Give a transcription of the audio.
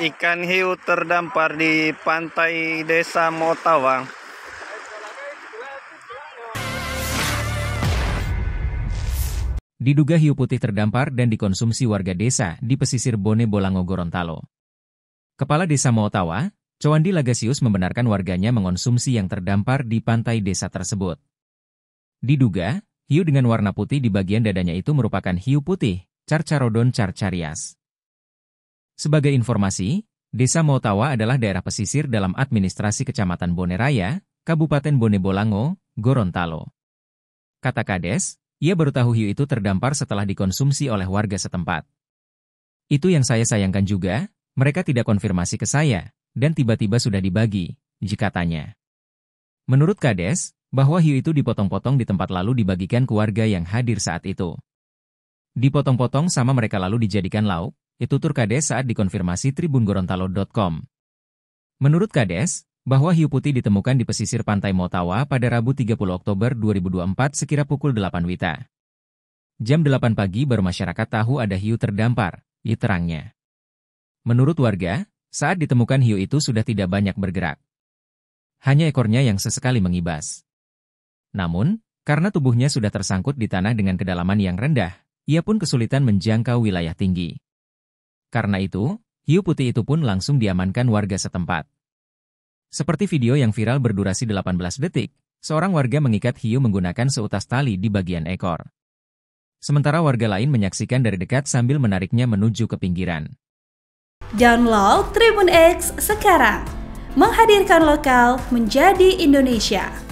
Ikan hiu terdampar di pantai desa Motawang. Diduga hiu putih terdampar dan dikonsumsi warga desa di pesisir Bone Bolango Gorontalo. Kepala Desa Motawang, Cowandi Lagasius membenarkan warganya mengonsumsi yang terdampar di pantai desa tersebut. Diduga, hiu dengan warna putih di bagian dadanya itu merupakan hiu putih, Carcharodon charcharias. Sebagai informasi, Desa Mautawa adalah daerah pesisir dalam administrasi Kecamatan Bone Raya, Kabupaten Bone Bolango, Gorontalo. Kata Kades, ia baru tahu hiu itu terdampar setelah dikonsumsi oleh warga setempat. Itu yang saya sayangkan juga, mereka tidak konfirmasi ke saya, dan tiba-tiba sudah dibagi, jika tanya. Menurut Kades, bahwa hiu itu dipotong-potong di tempat lalu dibagikan ke warga yang hadir saat itu. Dipotong-potong sama mereka lalu dijadikan lauk, itu tur Kades saat dikonfirmasi Tribun Gorontalo.com. Menurut Kades, bahwa hiu putih ditemukan di pesisir pantai Motawa pada Rabu 30 Oktober 2024 sekira pukul 8 Wita. Jam 8 pagi baru masyarakat tahu ada hiu terdampar, di terangnya. Menurut warga, saat ditemukan hiu itu sudah tidak banyak bergerak. Hanya ekornya yang sesekali mengibas. Namun, karena tubuhnya sudah tersangkut di tanah dengan kedalaman yang rendah, ia pun kesulitan menjangkau wilayah tinggi. Karena itu, hiu putih itu pun langsung diamankan warga setempat. Seperti video yang viral berdurasi 18 detik, seorang warga mengikat hiu menggunakan seutas tali di bagian ekor. Sementara warga lain menyaksikan dari dekat sambil menariknya menuju ke pinggiran. Download Tribun X sekarang, menghadirkan lokal menjadi Indonesia.